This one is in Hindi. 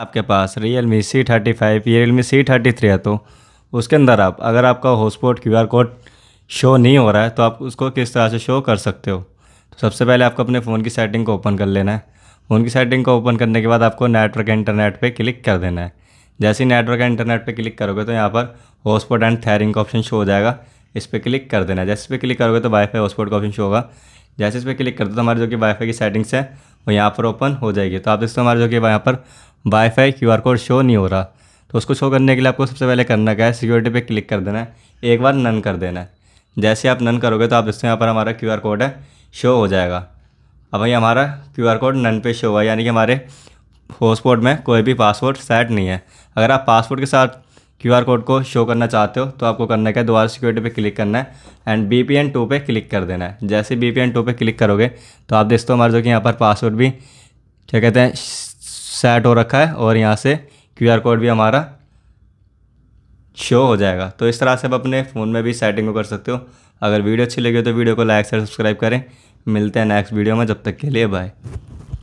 आपके पास Realme C thirty five या Realme C thirty three है तो उसके अंदर आप अगर आपका hotspot Q R code show नहीं हो रहा है तो आप उसको किस तरह से शो कर सकते हो तो सबसे पहले आपको अपने फ़ोन की सेटिंग को ओपन कर लेना है फ़ोन की सेटिंग को ओपन करने के बाद आपको नेटवर्क इंटरनेट पर क्लिक कर देना है जैसे ही नेटवर्क इंटरनेट पर क्लिक करोगे तो यहाँ पर हॉटस्पॉट एंड थैरिंग का ऑप्शन शो हो जाएगा इस पर क्लिक कर देना है जैसे इस पर क्लिक करोगे तो वाईफाई हॉटस्पॉट का ऑप्शन शो होगा जैसे इस पर क्लिक करते तो हमारे जो कि वाईफाई की सेटिंग्स है वो यहाँ पर ओपन हो जाएगी तो आप देखते हो हमारे जो कि यहाँ पर वाईफाई आर कोड शो नहीं हो रहा तो उसको शो करने के लिए आपको सबसे पहले करना क्या है सिक्योरिटी पे क्लिक कर देना है एक बार नन कर देना है जैसे आप नन करोगे तो आप इससे यहाँ पर हमारा आर कोड है शो हो जाएगा अब भाई हमारा आर कोड नन पे शो हुआ यानी कि हमारे हॉटस्पॉट में कोई भी पासवर्ड सेट नहीं है अगर आप पासवर्ड के साथ आर कोड को शो करना चाहते हो तो आपको करना क्या है दोबारा सिक्योरिटी पे क्लिक करना है and B P N two पर क्लिक कर देना है जैसे बी पी एन टू पर क्लिक करोगे तो आप देखते हो हमारे जो कि यहाँ पर पासवर्ड भी क्या कहते हैं सेट हो रखा है और यहाँ से क्यूआर कोड भी हमारा शो हो जाएगा तो इस तरह से आप अपने फ़ोन में भी सेटिंग को कर सकते हो अगर वीडियो अच्छी लगी हो तो वीडियो को लाइक शेयर सब्सक्राइब करें मिलते हैं नेक्स्ट वीडियो में जब तक के लिए बाय